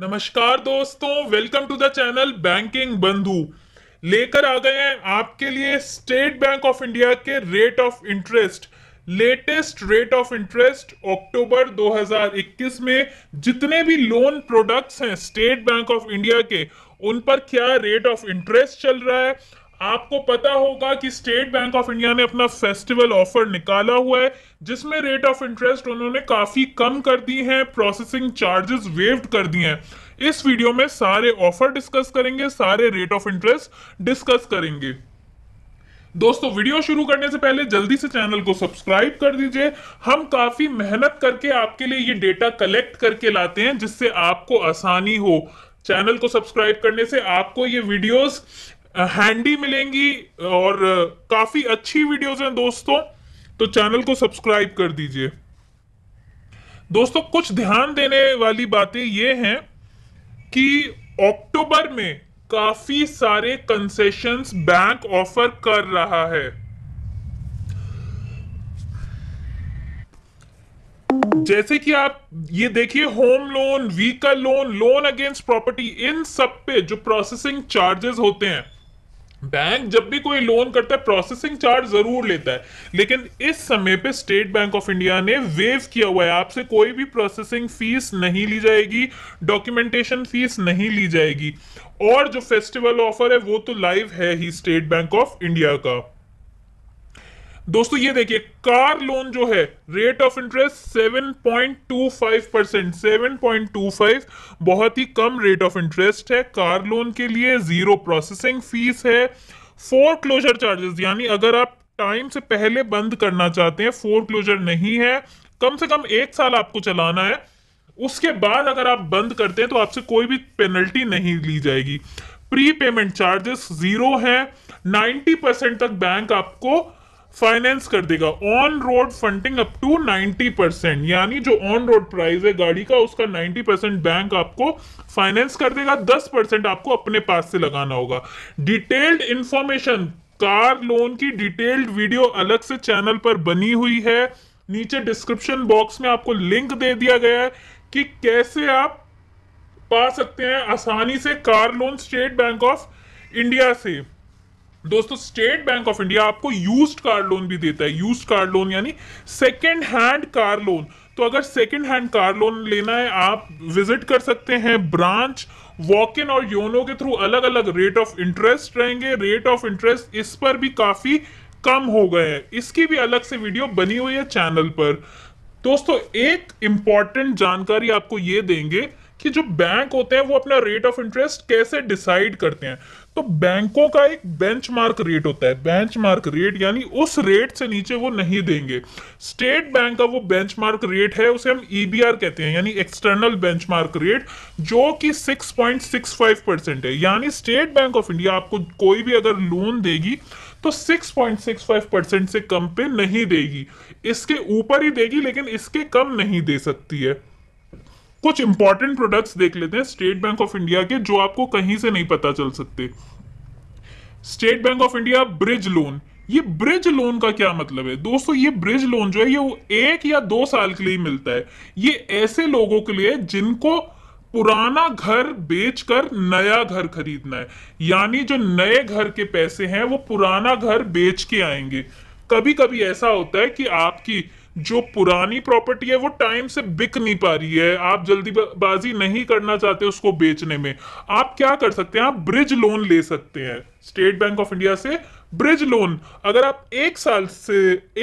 नमस्कार दोस्तों welcome to the channel banking Bandhu लेकर आ गए हैं आपके लिए स्टेट बैंक ऑफ इंडिया के rate of interest latest rate of interest October 2021 में जितने भी लोन प्रोडक्ट्स हैं स्टेट बैंक ऑफ इंडिया के उन पर क्या रेट ऑफ इंटरेस्ट चल रहा है आपको पता होगा कि स्टेट बैंक ऑफ इंडिया ने अपना फेस्टिवल ऑफर निकाला हुआ है जिसमें रेट ऑफ इंटरेस्ट उन्होंने काफ़ी कम कर दी है प्रोसेसिंग चार्जेस वेव्ड कर दिए हैं इस वीडियो में सारे ऑफर डिस्कस करेंगे सारे रेट ऑफ इंटरेस्ट डिस्कस करेंगे दोस्तों वीडियो शुरू करने से पहले जल्दी से चैनल को सब्सक्राइब कर दीजिए हम काफी मेहनत करके आपके लिए ये डेटा कलेक्ट करके लाते हैं जिससे आपको आसानी हो चैनल को सब्सक्राइब करने से आपको ये वीडियोस हैंडी मिलेंगी और काफी अच्छी वीडियोस हैं दोस्तों तो चैनल को सब्सक्राइब कर दीजिए दोस्तों कुछ ध्यान देने वाली बातें ये हैं कि अक्टूबर में काफी सारे कंसेशंस बैंक ऑफर कर रहा है जैसे कि आप ये देखिए home loan vehicle loan loan against property इन सब पे जो प्रोसेसिंग चार्जेस होते हैं बैंक जब भी कोई लोन करता है प्रोसेसिंग चार्ज जरूर लेता है लेकिन इस समय पे स्टेट बैंक ऑफ इंडिया ने वेव किया हुआ है आपसे कोई भी प्रोसेसिंग फीस नहीं ली जाएगी डॉक्यूमेंटेशन फीस नहीं ली जाएगी और जो फेस्टिवल ऑफर है वो तो लाइव है ही स्टेट बैंक ऑफ इंडिया का दोस्तों ये देखिए कार लोन जो है rate of interest 7.25 percent seven बहुत ही कम रेट ऑफ इंटरेस्ट है कार लोन के लिए जीरो प्रोसेसिंग फीस है फोर क्लोजर चार्जेस यानी अगर आप टाइम से पहले बंद करना चाहते हैं फोर क्लोजर नहीं है कम से कम एक साल आपको चलाना है उसके बाद अगर आप बंद करते हैं तो आपसे कोई भी पेनल्टी नहीं ली जाएगी प्री पेमेंट चार्जेस जीरो है 90 परसेंट तक बैंक आपको फाइनेंस कर देगा on road funding up to 90 percent यानी जो ऑन रोड प्राइस है गाड़ी का उसका 90 परसेंट बैंक आपको फाइनेंस कर देगा 10 परसेंट आपको अपने पास से लगाना होगा डिटेल्ड इंफॉर्मेशन कार लोन की डिटेल्ड वीडियो अलग से चैनल पर बनी हुई है नीचे डिस्क्रिप्शन बॉक्स में आपको लिंक दे दिया गया है कि कैसे आप पा सकते हैं आसानी से car loan State Bank of India से दोस्तों स्टेट बैंक ऑफ इंडिया आपको यूज्ड कार लोन भी देता है यूज्ड कार लोन यानी सेकेंड हैंड कार लोन तो अगर सेकेंड हैंड कार लोन लेना है आप विजिट कर सकते हैं ब्रांच वॉक इन और योनो के थ्रू अलग अलग रेट ऑफ इंटरेस्ट रहेंगे रेट ऑफ इंटरेस्ट इस पर भी काफी कम हो गए हैं इसकी भी अलग से वीडियो बनी हुई है चैनल पर दोस्तों एक इंपॉर्टेंट जानकारी आपको ये देंगे कि जो बैंक होते हैं वो अपना रेट ऑफ इंटरेस्ट कैसे डिसाइड करते हैं तो बैंकों का एक बेंचमार्क रेट होता है बेंचमार्क रेट यानी उस रेट से नीचे वो नहीं देंगे स्टेट बैंक का वो बेंचमार्क रेट है उसे हम ईबीआर e कहते हैं यानी एक्सटर्नल बेंचमार्क रेट जो कि 6.65 परसेंट है यानी स्टेट बैंक ऑफ इंडिया आपको कोई भी अगर लोन देगी तो 6.65 परसेंट से कम पे नहीं देगी इसके ऊपर ही देगी लेकिन इसके कम नहीं दे सकती है कुछ इंपॉर्टेंट प्रोडक्ट्स देख लेते हैं स्टेट बैंक ऑफ इंडिया के जो आपको कहीं से नहीं पता चल सकते State Bank of India bridge loan ये ब्रिज लोन का क्या मतलब है दोस्तों ये ब्रिज लोन जो है ये एक या दो साल के लिए मिलता है ये ऐसे लोगों के लिए जिनको पुराना घर बेचकर नया घर खरीदना है यानी जो नए घर के पैसे हैं वो पुराना घर बेच के आएंगे कभी कभी ऐसा होता है कि आपकी जो पुरानी प्रॉपर्टी है वो टाइम से बिक नहीं पा रही है आप जल्दीबाजी नहीं करना चाहते उसको बेचने में आप क्या कर सकते हैं आप ब्रिज लोन ले सकते हैं स्टेट बैंक ऑफ इंडिया से ब्रिज लोन अगर आप एक साल से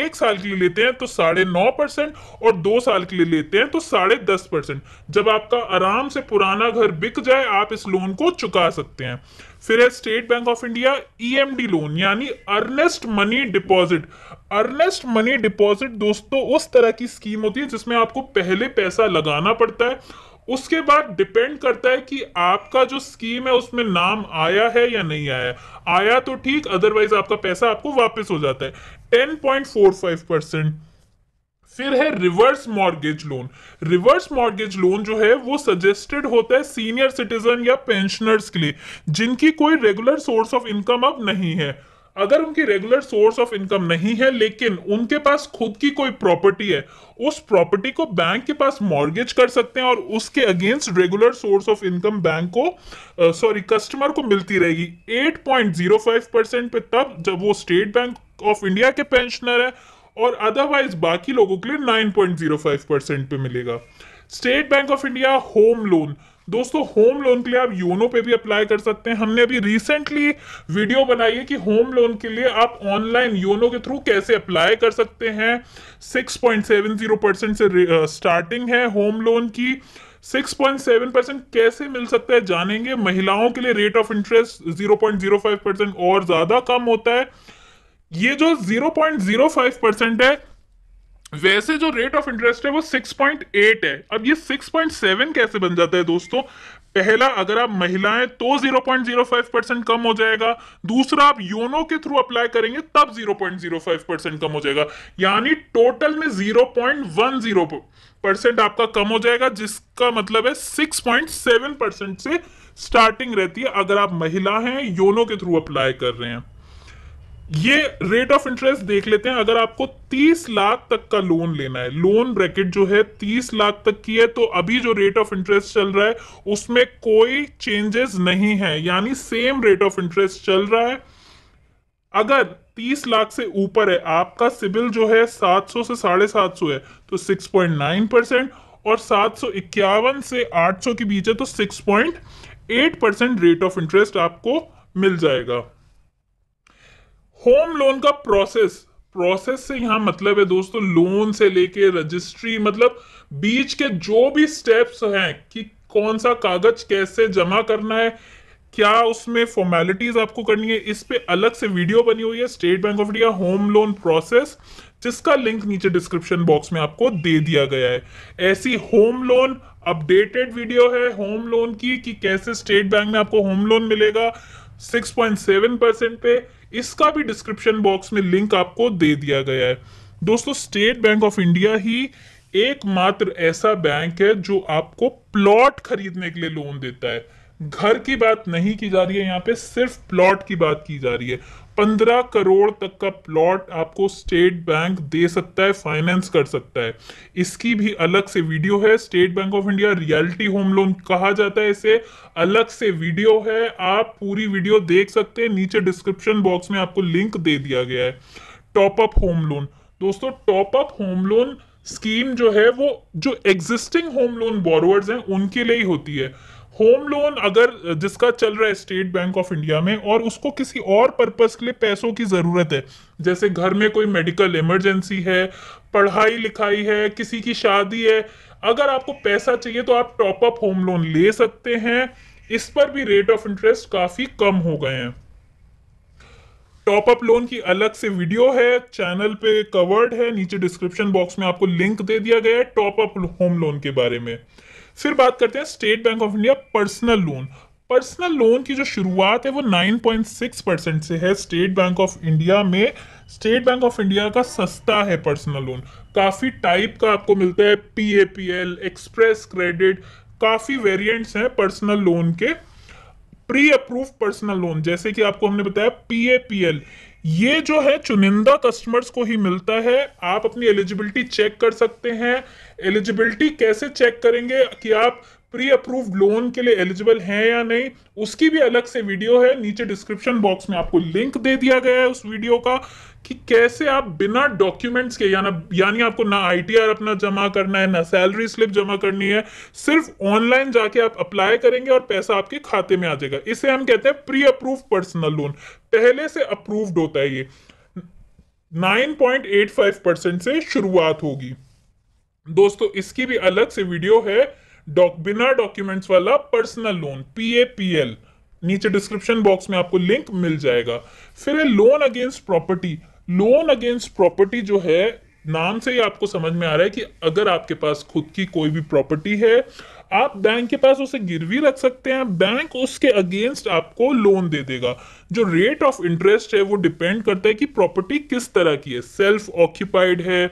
एक साल के लिए लेते हैं तो साढ़े नौ परसेंट और दो साल के लिए लेते हैं तो साढ़े दस परसेंट जब आपका आराम से पुराना घर बिक जाए आप इस लोन को चुका सकते हैं फिर है State Bank of India EMD e loan यानी earnest money deposit earnest money deposit दोस्तों उस तरह की स्कीम होती है जिसमें आपको पहले पैसा लगाना पड़ता है उसके बाद डिपेंड करता है कि आपका जो स्कीम है उसमें नाम आया है या नहीं आया आया तो ठीक अदरवाइज आपका पैसा आपको वापस हो जाता है ten point four five percent फिर है reverse mortgage loan reverse mortgage loan जो है वो सजेस्टेड होता है सीनियर सिटीजन या पेंशनर्स के लिए जिनकी कोई रेगुलर सोर्स ऑफ इनकम अब नहीं है अगर उनकी रेगुलर सोर्स ऑफ इनकम नहीं है लेकिन उनके पास खुद की कोई प्रॉपर्टी है उस प्रॉपर्टी को बैंक के पास मॉर्गेज कर सकते हैं और उसके against regular source of income bank को सॉरी कस्टमर को मिलती रहेगी 8.05 परसेंट पे तब जब वो स्टेट बैंक ऑफ इंडिया के पेंशनर है और अदरवाइज बाकी लोगों के लिए 9.05 परसेंट पे मिलेगा State Bank of India home loan दोस्तों होम लोन के लिए आप योनो पे भी अप्लाई कर सकते हैं हमने अभी रिसेंटली वीडियो बनाई है कि होम लोन के लिए आप ऑनलाइन योनो के थ्रू कैसे अप्लाई कर सकते हैं 6.70 परसेंट से स्टार्टिंग है होम लोन की 6.7 परसेंट कैसे मिल सकता है जानेंगे महिलाओं के लिए रेट ऑफ इंटरेस्ट 0.05 परसेंट और ज्यादा कम होता है ये जो जीरो परसेंट है वैसे जो रेट ऑफ इंटरेस्ट है वो 6.8 है अब ये 6.7 कैसे बन जाता है दोस्तों पहला अगर आप महिलाएं तो 0.05 परसेंट कम हो जाएगा दूसरा आप योनो के थ्रू अप्लाई करेंगे तब 0.05 परसेंट कम हो जाएगा यानी टोटल में 0.10 परसेंट आपका कम हो जाएगा जिसका मतलब है 6.7 परसेंट से स्टार्टिंग रहती है अगर आप महिला हैं योनो के थ्रू अप्लाई कर रहे हैं ये रेट ऑफ इंटरेस्ट देख लेते हैं अगर आपको 30 लाख तक का लोन लेना है लोन ब्रैकेट जो है 30 लाख तक की है तो अभी जो रेट ऑफ इंटरेस्ट चल रहा है उसमें कोई चेंजेस नहीं है यानी सेम रेट ऑफ इंटरेस्ट चल रहा है अगर 30 लाख से ऊपर है आपका सिबिल जो है 700 से साढ़े सात है तो 6.9 परसेंट और सात से 800 के बीच है तो 6.8 परसेंट रेट ऑफ इंटरेस्ट आपको मिल जाएगा होम लोन का प्रोसेस प्रोसेस से यहाँ मतलब है दोस्तों लोन से लेके रजिस्ट्री मतलब बीच के जो भी स्टेप्स हैं कि कौन सा कागज कैसे जमा करना है क्या उसमें फॉर्मेलिटीज आपको करनी है इस पे अलग से वीडियो बनी हुई है State Bank of India home loan process जिसका लिंक नीचे डिस्क्रिप्शन बॉक्स में आपको दे दिया गया है ऐसी होम लोन अपडेटेड वीडियो है होम लोन की कि कैसे स्टेट बैंक में आपको होम लोन मिलेगा 6.7 परसेंट पे इसका भी डिस्क्रिप्शन बॉक्स में लिंक आपको दे दिया गया है दोस्तों स्टेट बैंक ऑफ इंडिया ही एकमात्र ऐसा बैंक है जो आपको प्लॉट खरीदने के लिए लोन देता है घर की बात नहीं की जा रही है यहाँ पे सिर्फ प्लॉट की बात की जा रही है पंद्रह करोड़ तक का प्लॉट आपको स्टेट बैंक दे सकता है फाइनेंस कर सकता है इसकी भी अलग से वीडियो है State Bank of India realty home loan कहा जाता है इसे अलग से वीडियो है आप पूरी वीडियो देख सकते हैं नीचे डिस्क्रिप्शन बॉक्स में आपको लिंक दे दिया गया है टॉप अप होम लोन दोस्तों top up home loan scheme जो है वो जो एग्जिस्टिंग होम लोन बोरवर्स हैं उनके लिए ही होती है होम लोन अगर जिसका चल रहा है स्टेट बैंक ऑफ इंडिया में और उसको किसी और पर्पस के लिए पैसों की ज़रूरत है जैसे घर में कोई मेडिकल इमरजेंसी है पढ़ाई लिखाई है किसी की शादी है अगर आपको पैसा चाहिए तो आप टॉप अप होम लोन ले सकते हैं इस पर भी रेट ऑफ इंटरेस्ट काफ़ी कम हो गए हैं टॉप अप लोन की अलग से वीडियो है चैनल पे कवर्ड है नीचे डिस्क्रिप्शन बॉक्स में आपको लिंक दे दिया गया है टॉप अप होम लोन के बारे में फिर बात करते हैं State Bank of India personal loan personal loan की जो शुरुआत है वो 9.6 परसेंट से है स्टेट बैंक ऑफ इंडिया में स्टेट बैंक ऑफ इंडिया का सस्ता है पर्सनल लोन काफ़ी टाइप का आपको मिलता है पी एक्सप्रेस क्रेडिट काफ़ी वेरिएंट्स हैं पर्सनल लोन के प्री अप्रूव पर्सनल लोन जैसे कि आपको हमने बताया पी ये जो है चुनिंदा कस्टमर्स को ही मिलता है आप अपनी एलिजिबिलिटी चेक कर सकते हैं एलिजिबिलिटी कैसे चेक करेंगे कि आप प्री अप्रूव्ड लोन के लिए एलिजिबल हैं या नहीं उसकी भी अलग से वीडियो है नीचे डिस्क्रिप्शन बॉक्स में आपको लिंक दे दिया गया है उस वीडियो का कि कैसे आप बिना डॉक्यूमेंट्स के यानी यानी आपको ना आईटीआर अपना जमा करना है ना सैलरी स्लिप जमा करनी है सिर्फ ऑनलाइन जाके आप अप्लाई करेंगे और पैसा आपके खाते में आ जाएगा इसे हम कहते हैं प्री अप्रूव पर्सनल लोन पहले से अप्रूव्ड होता है ये 9.85 परसेंट से शुरुआत होगी दोस्तों इसकी भी अलग से वीडियो है डॉक बिना डॉक्यूमेंट्स वाला पर्सनल लोन पीएपीएल नीचे डिस्क्रिप्शन बॉक्स में आपको लिंक मिल जाएगा फिर है loan against property loan against property जो है नाम से ही आपको समझ में आ रहा है कि अगर आपके पास खुद की कोई भी प्रॉपर्टी है आप बैंक के पास उसे गिरवी रख सकते हैं बैंक उसके अगेंस्ट आपको लोन दे देगा जो रेट ऑफ इंटरेस्ट है वो डिपेंड करता है कि प्रॉपर्टी किस तरह की है सेल्फ ऑक्यूपाइड है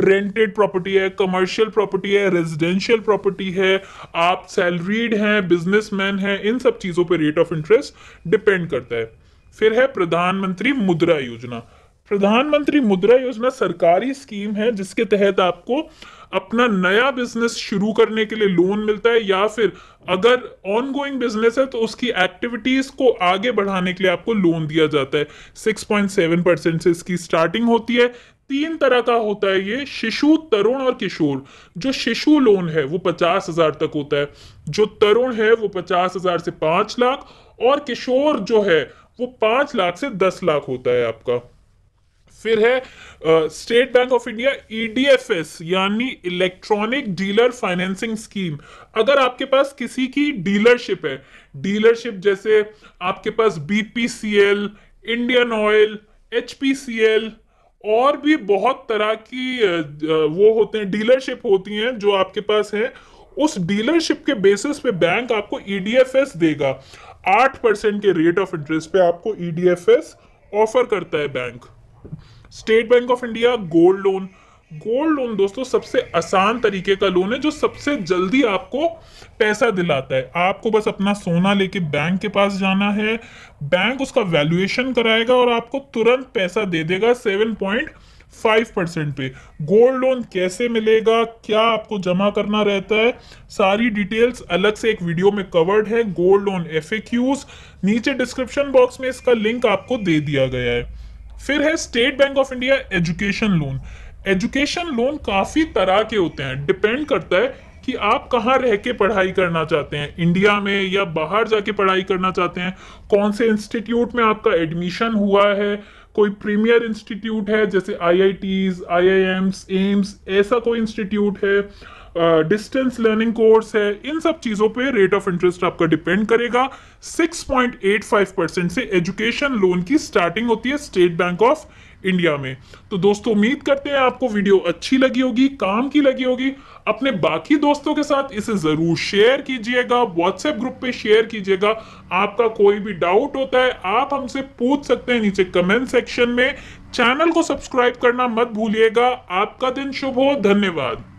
रेंटेड प्रॉपर्टी है कमर्शियल प्रॉपर्टी है रेजिडेंशियल प्रॉपर्टी है आप सैलरीड हैं बिजनेसमैन हैं इन सब चीज़ों पर रेट ऑफ इंटरेस्ट डिपेंड करता है फिर है प्रधानमंत्री मुद्रा योजना प्रधानमंत्री मुद्रा योजना सरकारी स्कीम है जिसके तहत आपको अपना नया बिजनेस शुरू करने के लिए लोन मिलता है या फिर अगर ऑनगोइंग बिजनेस है तो उसकी एक्टिविटीज को आगे बढ़ाने के लिए आपको लोन दिया जाता है 6.7 परसेंट से इसकी स्टार्टिंग होती है तीन तरह का होता है ये शिशु तरुण और किशोर जो शिशु लोन है वो पचास हजार तक होता है जो तरुण है वो पचास हजार से पांच लाख और किशोर जो है वो पांच लाख से दस लाख होता है आपका फिर है State Bank of India EDFS यानी इलेक्ट्रॉनिक डीलर फाइनेंसिंग स्कीम अगर आपके पास किसी की डीलरशिप है डीलरशिप जैसे आपके पास बीपीसीएल इंडियन ऑयल एचपीसीएल और भी बहुत तरह की वो होते हैं डीलरशिप होती हैं जो आपके पास है उस डीलरशिप के बेसिस पे बैंक आपको ईडीएफएस e देगा आठ परसेंट के रेट ऑफ इंटरेस्ट पे आपको ईडीएफएस e ऑफर करता है bank State Bank of India gold loan gold loan दोस्तों सबसे आसान तरीके का लोन है जो सबसे जल्दी आपको पैसा दिलाता है आपको बस अपना सोना लेके बैंक के पास जाना है बैंक उसका वैल्यूएशन कराएगा और आपको तुरंत पैसा दे देगा सेवन पॉइंट फाइव परसेंट पे गोल्ड लोन कैसे मिलेगा क्या आपको जमा करना रहता है सारी डिटेल्स अलग से एक वीडियो में कवर्ड है गोल्ड लोन एफ नीचे डिस्क्रिप्शन बॉक्स में इसका लिंक आपको दे दिया गया है फिर है State Bank of India education loan education loan काफ़ी तरह के होते हैं डिपेंड करता है कि आप कहाँ रह के पढ़ाई करना चाहते हैं इंडिया में या बाहर जाके पढ़ाई करना चाहते हैं कौन से इंस्टीट्यूट में आपका एडमिशन हुआ है कोई प्रीमियर इंस्टीट्यूट है जैसे I I Ts I I Ms AIIMS ऐसा कोई इंस्टीट्यूट है डिस्टेंस लर्निंग कोर्स है इन सब चीज़ों पे रेट ऑफ इंटरेस्ट आपका डिपेंड करेगा 6.85 परसेंट से एजुकेशन लोन की स्टार्टिंग होती है स्टेट बैंक ऑफ इंडिया में तो दोस्तों उम्मीद करते हैं आपको वीडियो अच्छी लगी होगी काम की लगी होगी अपने बाकी दोस्तों के साथ इसे ज़रूर शेयर कीजिएगा व्हाट्सएप ग्रुप पे शेयर कीजिएगा आपका कोई भी डाउट होता है आप हमसे पूछ सकते हैं नीचे कमेंट सेक्शन में चैनल को सब्सक्राइब करना मत भूलिएगा आपका दिन शुभ हो धन्यवाद